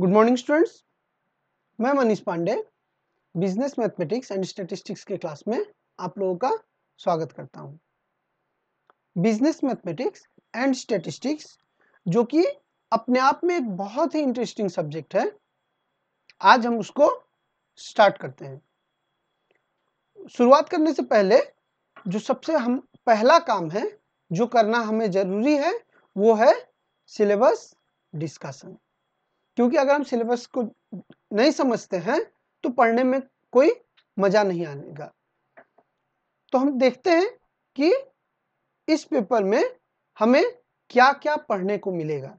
good morning students मैं Manish Pandey business mathematics and statistics के class में आप लोगों का स्वागत करता हूं बिजनेस मैथमेटिक्स एंड स्टैटिस्टिक्स जो कि अपने आप में एक बहुत ही इंटरेस्टिंग सब्जेक्ट है आज हम उसको स्टार्ट करते हैं शुरुआत करने से पहले जो सबसे हम पहला काम है जो करना हमें जरूरी है वो है सिलेबस डिस्कशन क्योंकि अगर हम सिलेबस को नहीं समझते हैं तो पढ़ने में कोई मज़ा नहीं आएगा तो हम देखते हैं कि इस पेपर में हमें क्या क्या पढ़ने को मिलेगा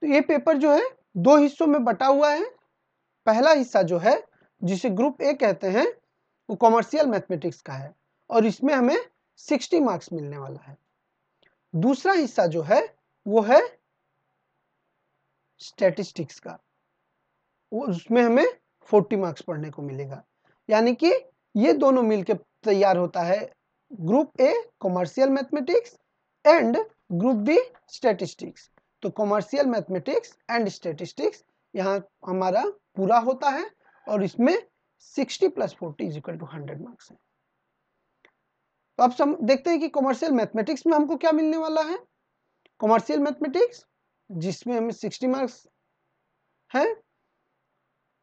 तो ये पेपर जो है दो हिस्सों में बटा हुआ है पहला हिस्सा जो है जिसे ग्रुप ए कहते हैं वो कॉमर्शियल मैथमेटिक्स का है और इसमें हमें 60 मार्क्स मिलने वाला है दूसरा हिस्सा जो है वो है स्टैटिस्टिक्स का उसमें हमें 40 मार्क्स पढ़ने को मिलेगा यानी कि ये दोनों मिलके तैयार होता है group A commercial mathematics and group B statistics तो कॉमर्शियल मैथमेटिक्स एंड स्टैटिस्टिक्स यहाँ हमारा पूरा होता है और इसमें 60 plus forty is equal to hundred marks है तो आप सम देखते हैं कि कॉमर्शियल मैथमेटिक्स में हमको क्या मिलने वाला है कॉमर्शियल मैथमेटिक्स जिसमें हमें सिक्सटी मार्क्स है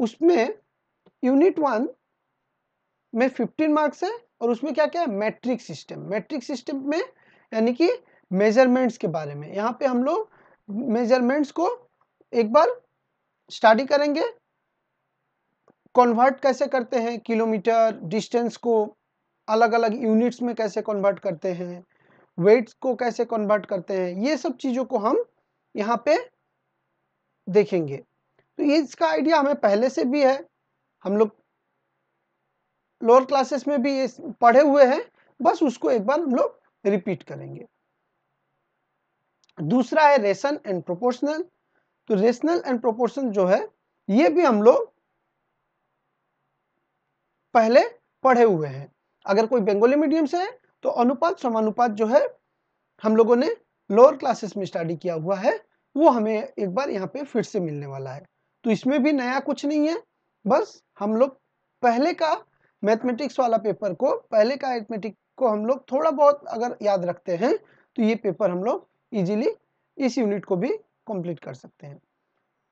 उसमें यूनिट वन में फिफ्टीन मार्क्स है और उसमें क्या क्या है मैट्रिक सिस्टम मैट्रिक सिस्टम में यानी कि मेजरमेंट्स के बारे में यहाँ पे हम लोग मेजरमेंट्स को एक बार स्टडी करेंगे कन्वर्ट कैसे करते हैं किलोमीटर डिस्टेंस को अलग अलग यूनिट्स में कैसे कन्वर्ट करते हैं वेट्स को कैसे कन्वर्ट करते हैं ये सब चीज़ों को हम यहाँ पे देखेंगे तो ये इसका आइडिया हमें पहले से भी है हम लोग लोअर क्लासेस में भी ये पढ़े हुए हैं बस उसको एक बार हम लोग रिपीट करेंगे दूसरा है रेशन एंड प्रोपोर्शनल तो रेशनल एंड प्रोपोर्शन जो है ये भी हम लोग पहले पढ़े हुए हैं अगर कोई बेंगोली मीडियम से है तो अनुपात समानुपात जो है हम लोगों ने लोअर क्लासेस में स्टडी किया हुआ है वो हमें एक बार यहाँ पे फिर से मिलने वाला है तो इसमें भी नया कुछ नहीं है बस हम लोग पहले का मैथमेटिक्स वाला पेपर को पहले का एथमेटिक को हम लोग थोड़ा बहुत अगर याद रखते हैं तो ये पेपर हम लोग इजीली इस यूनिट को भी कंप्लीट कर सकते हैं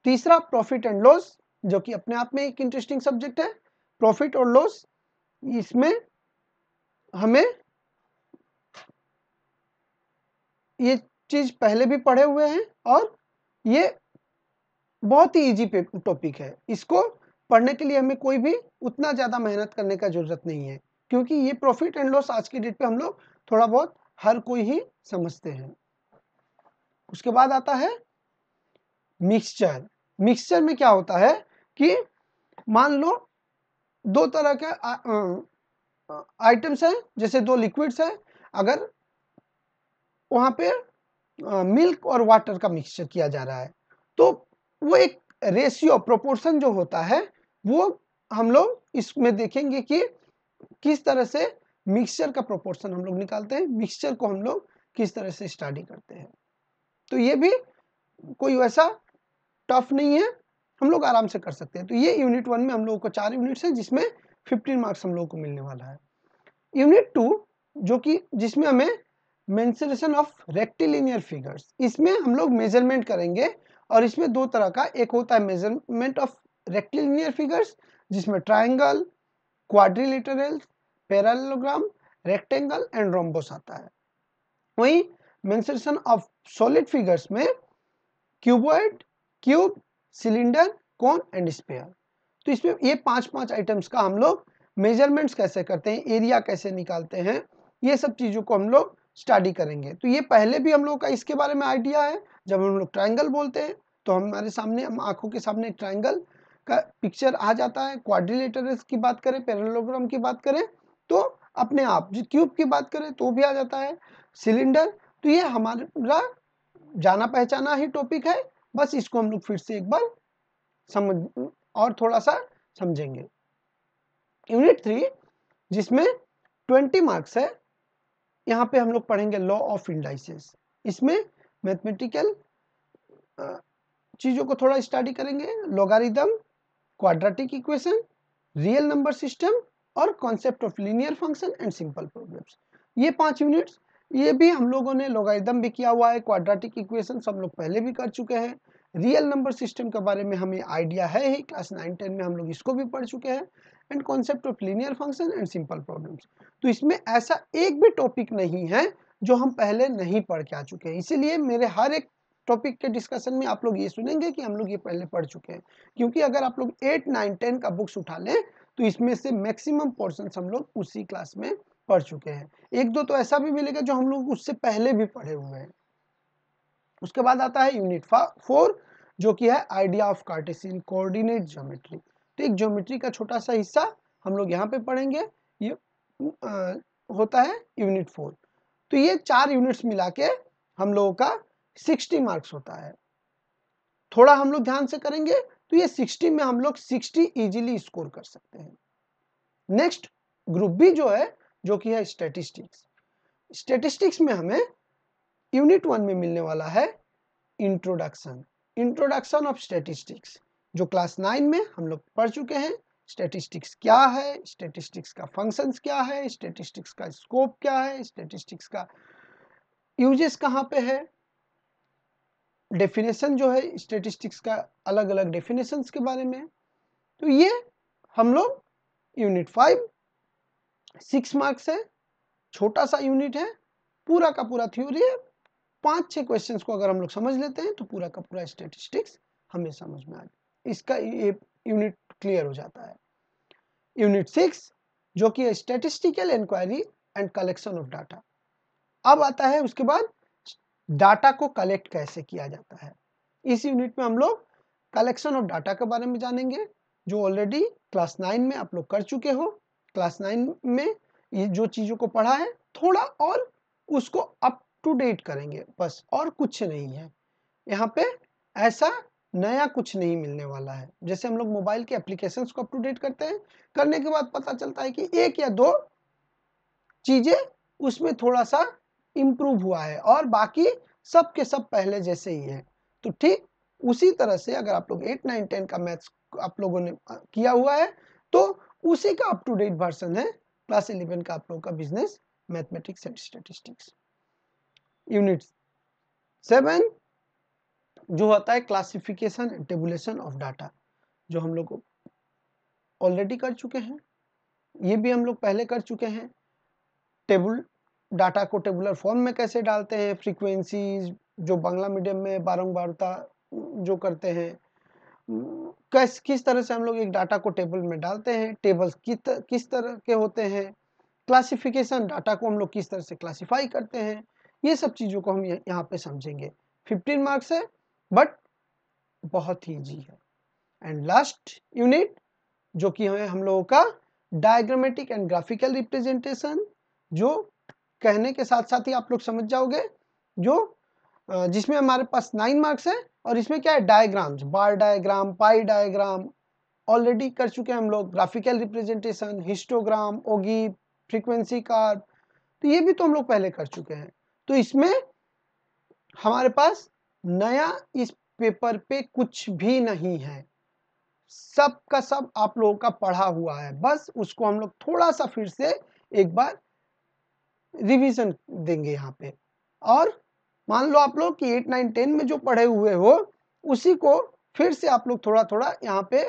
तीसरा प्रॉफिट एंड लॉस जो कि अपने आप में एक इंटरेस्टिंग सब्जेक्ट है प्रॉफिट और लॉस इसमें हमें ये चीज पहले भी पढ़े हुए हैं और ये बहुत ही इजी टॉपिक है इसको पढ़ने के लिए हमें कोई भी उतना ज़्यादा मेहनत करने का ज़रूरत नहीं है क्योंकि ये प्रॉफिट एंड लॉस आज की डेट पे हम लोग थोड़ा बहुत हर कोई ही समझते हैं उसके बाद आता है मिक्सचर मिक्सचर में क्या होता है कि मान लो दो तरह के आइटम्स हैं जैसे दो लिक्विड्स हैं अगर वहाँ पे मिल्क और वाटर का मिक्सचर किया जा रहा है तो वो एक रेशियो प्रोपोर्शन जो होता है वो हम लोग इसमें देखेंगे कि किस तरह से मिक्सचर का प्रोपोर्शन हम लोग निकालते हैं मिक्सचर को हम लोग किस तरह से स्टडी करते हैं तो ये भी कोई वैसा टफ नहीं है हम लोग आराम से कर सकते हैं तो ये यूनिट वन में हम लोगों को चार यूनिट्स है जिसमें फिफ्टीन मार्क्स हम लोगों को मिलने वाला है यूनिट टू जो कि जिसमें हमें मेंसरेशन ऑफ रेक्टिलिनियर फिगर्स इसमें हम लोग मेजरमेंट करेंगे और इसमें दो तरह का एक होता है मेजरमेंट ऑफ रेक्टिलिनियर फिगर्स जिसमें triangle quadrilateral parallelogram rectangle and rhombus आता है वही मेंसरेशन ऑफ सॉलिड फिगर्स में cuboid cube cylinder cone and sphere तो इसमें ये पांच पांच आइटम्स का हम लोग मेजरमेंट्स कैसे करते हैं एरिया कैसे निकालते हैं ये सब चीज़ों को हम लोग स्टडी करेंगे तो ये पहले भी हम लोग का इसके बारे में आइडिया है जब हम लोग ट्राइंगल बोलते हैं तो हमारे सामने हम आंखों के सामने ट्राइंगल का पिक्चर आ जाता है क्वारिलेटर की बात करें पेरेलोग्राम की बात करें तो अपने आप जो क्यूब की बात करें तो भी आ जाता है सिलेंडर तो ये हमारा जाना पहचाना ही टॉपिक है बस इसको हम लोग फिर से एक बार समझ और थोड़ा सा समझेंगे यूनिट थ्री जिसमें ट्वेंटी मार्क्स है यहाँ पे हम लोग पढ़ेंगे लॉ ऑफ इंडाइसेस इसमें मैथमेटिकल चीज़ों को थोड़ा स्टडी करेंगे logarithm quadratic equation real number system और concept of linear function and simple problems ये पांच यूनिट्स ये भी हम लोगों ने लोगारिदम भी किया हुआ है क्वाड्रेटिक इक्वेशन हम लोग पहले भी कर चुके हैं रियल नंबर सिस्टम के बारे में हमें आइडिया है ही क्लास नाइन टेन में हम लोग इसको भी पढ़ चुके हैं and concept of linear function and simple problems तो इसमें ऐसा एक भी टॉपिक नहीं है जो हम पहले नहीं पढ़ के आ चुके हैं इसीलिए मेरे हर एक टॉपिक के डिस्कशन में आप लोग ये सुनेंगे कि हम लोग ये पहले पढ़ चुके हैं क्योंकि अगर आप लोग एट नाइन टेन का बुक्स उठा लें तो इसमें से मैक्सिमम पोर्सन हम लोग उसी क्लास में पढ़ चुके हैं एक दो तो ऐसा भी मिलेगा जो हम लोग उससे पहले भी पढ़े हुए हैं उसके बाद आता है यूनिट फोर जो कि है idea of Cartesian coordinate geometry तो एक ज्योमेट्री का छोटा सा हिस्सा हम लोग यहाँ पे पढ़ेंगे होता है यूनिट फोर तो ये चार यूनिट्स मिला के हम लोगों का सिक्सटी मार्क्स होता है थोड़ा हम लोग ध्यान से करेंगे तो ये सिक्सटी में हम लोग सिक्सटी इजीली स्कोर कर सकते हैं नेक्स्ट ग्रुप बी जो है जो कि है स्टेटिस्टिक्स स्टेटिस्टिक्स में हमें यूनिट वन में मिलने वाला है इंट्रोडक्शन इंट्रोडक्शन ऑफ स्टेटिस्टिक्स जो क्लास नाइन में हम लोग पढ़ चुके हैं स्टेटिस्टिक्स क्या है स्टेटिस्टिक्स का फंक्शंस क्या है स्टेटिस्टिक्स का स्कोप क्या है स्टेटिस्टिक्स का यूजेस कहाँ पे है डेफिनेशन जो है स्टेटिस्टिक्स का अलग अलग डेफिनेशंस के बारे में तो ये हम लोग यूनिट फाइव सिक्स मार्क्स है छोटा सा यूनिट है पूरा का पूरा थ्योरी है पांच छह क्वेश्चन को अगर हम लोग समझ लेते हैं तो पूरा का पूरा स्टेटिस्टिक्स हमें समझ में आ गया इसका ये यूनिट क्लियर हो जाता है यूनिट सिक्स जो कि statistical inquiry and collection of data अब आता है उसके बाद डाटा को कलेक्ट कैसे किया जाता है इस यूनिट में हम लोग कलेक्शन ऑफ डाटा के बारे में जानेंगे जो ऑलरेडी क्लास नाइन में आप लोग कर चुके हो क्लास नाइन में ये जो चीज़ों को पढ़ा है थोड़ा और उसको अप टू डेट करेंगे बस और कुछ नहीं है यहाँ पे ऐसा नया कुछ नहीं मिलने वाला है जैसे हम लोग मोबाइल के एप्लीकेशन को अपटूडेट करते हैं करने के बाद पता चलता है कि एक या दो चीज़ें उसमें थोड़ा सा इम्प्रूव हुआ है और बाकी सब के सब पहले जैसे ही है तो ठीक उसी तरह से अगर आप लोग एट नाइन टेन का मैथ्स आप लोगों ने किया हुआ है तो उसी का अपटूडेट वर्सन है क्लास इलेवन का आप लोगों का business mathematics and statistics unit seven जो होता है classification and tabulation of data जो हम लोग ऑलरेडी कर चुके हैं ये भी हम लोग पहले कर चुके हैं टेबल डाटा को टेबुलर फॉर्म में कैसे डालते हैं फ्रीक्वेंसीज जो बांग्ला मीडियम में बारंबारता जो करते हैं कैस किस तरह से हम लोग एक डाटा को टेबल में डालते हैं टेबल्स कित किस तरह के होते हैं क्लासिफिकेशन डाटा को हम लोग किस तरह से क्लासीफाई करते हैं ये सब चीज़ों को हम यहाँ पे समझेंगे 15 मार्क्स है बट बहुत ही इजी है एंड लास्ट यूनिट जो कि हमें हम लोगों का डायग्रामेटिक एंड ग्राफिकल रिप्रेजेंटेशन जो कहने के साथ साथ ही आप लोग समझ जाओगे जो जिसमें हमारे पास नाइन मार्क्स है और इसमें क्या है diagrams bar diagram pie diagram already कर चुके हैं हम लोग graphical representation histogram ogive frequency curve तो ये भी तो हम लोग पहले कर चुके हैं तो इसमें हमारे पास नया इस पेपर पे कुछ भी नहीं है सब का सब आप लोगों का पढ़ा हुआ है बस उसको हम लोग थोड़ा सा फिर से एक बार रिवीजन देंगे यहाँ पे और मान लो आप लोग कि एट नाइन टेन में जो पढ़े हुए हो उसी को फिर से आप लोग थोड़ा थोड़ा यहाँ पे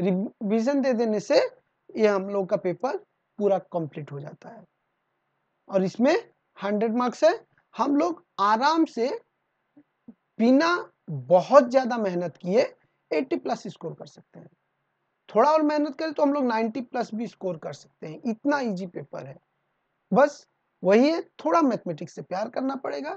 रिवीजन दे देने से ये हम लोग का पेपर पूरा कंप्लीट हो जाता है और इसमें हंड्रेड मार्क्स है हम लोग आराम से बिना बहुत ज्यादा मेहनत किए 80 प्लस स्कोर कर सकते हैं थोड़ा और मेहनत करें तो हम लोग 90 प्लस भी स्कोर कर सकते हैं इतना इजी पेपर है बस वही है थोड़ा मैथमेटिक्स से प्यार करना पड़ेगा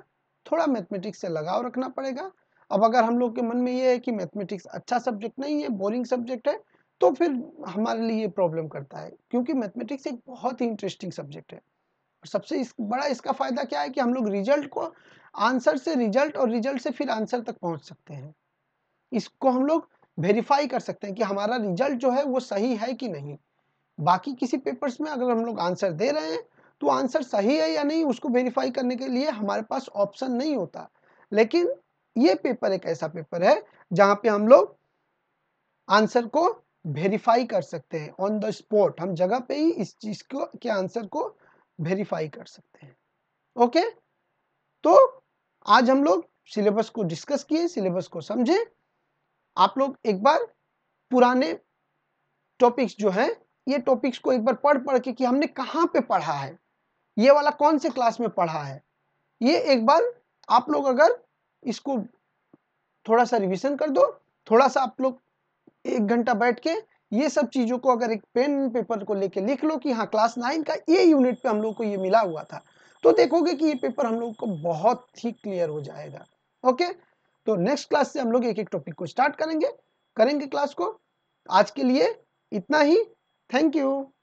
थोड़ा मैथमेटिक्स से लगाव रखना पड़ेगा अब अगर हम लोग के मन में ये है कि मैथमेटिक्स अच्छा सब्जेक्ट नहीं है बोरिंग सब्जेक्ट है तो फिर हमारे लिए ये प्रॉब्लम करता है क्योंकि मैथमेटिक्स एक बहुत ही इंटरेस्टिंग सब्जेक्ट है और सबसे इस बड़ा इसका फ़ायदा क्या है कि हम लोग रिजल्ट को आंसर से रिजल्ट और रिजल्ट से फिर आंसर तक पहुंच सकते हैं इसको हम लोग वेरीफाई कर सकते हैं कि हमारा रिजल्ट जो है वो सही है कि नहीं बाकी किसी पेपर्स में अगर हम लोग आंसर दे रहे हैं तो आंसर सही है या नहीं उसको वेरीफाई करने के लिए हमारे पास ऑप्शन नहीं होता लेकिन ये पेपर एक ऐसा पेपर है जहाँ पे हम लोग आंसर को वेरीफाई कर सकते हैं ऑन द स्पॉट हम जगह पे ही इस चीज को के आंसर को वेरीफाई कर सकते हैं ओके तो आज हम लोग सिलेबस को डिस्कस किए सिलेबस को समझे आप लोग एक बार पुराने टॉपिक्स जो हैं ये टॉपिक्स को एक बार पढ़ पढ़ के कि हमने कहाँ पे पढ़ा है ये वाला कौन से क्लास में पढ़ा है ये एक बार आप लोग अगर इसको थोड़ा सा रिविजन कर दो थोड़ा सा आप लोग एक घंटा बैठ के ये सब चीज़ों को अगर एक पेन पेपर को लेके लिख लो कि हाँ क्लास नाइन का ये यूनिट पे हम लोग को ये मिला हुआ था तो देखोगे कि ये पेपर हम लोग को बहुत ही क्लियर हो जाएगा ओके तो नेक्स्ट क्लास से हम लोग एक एक टॉपिक को स्टार्ट करेंगे करेंगे क्लास को आज के लिए इतना ही थैंक यू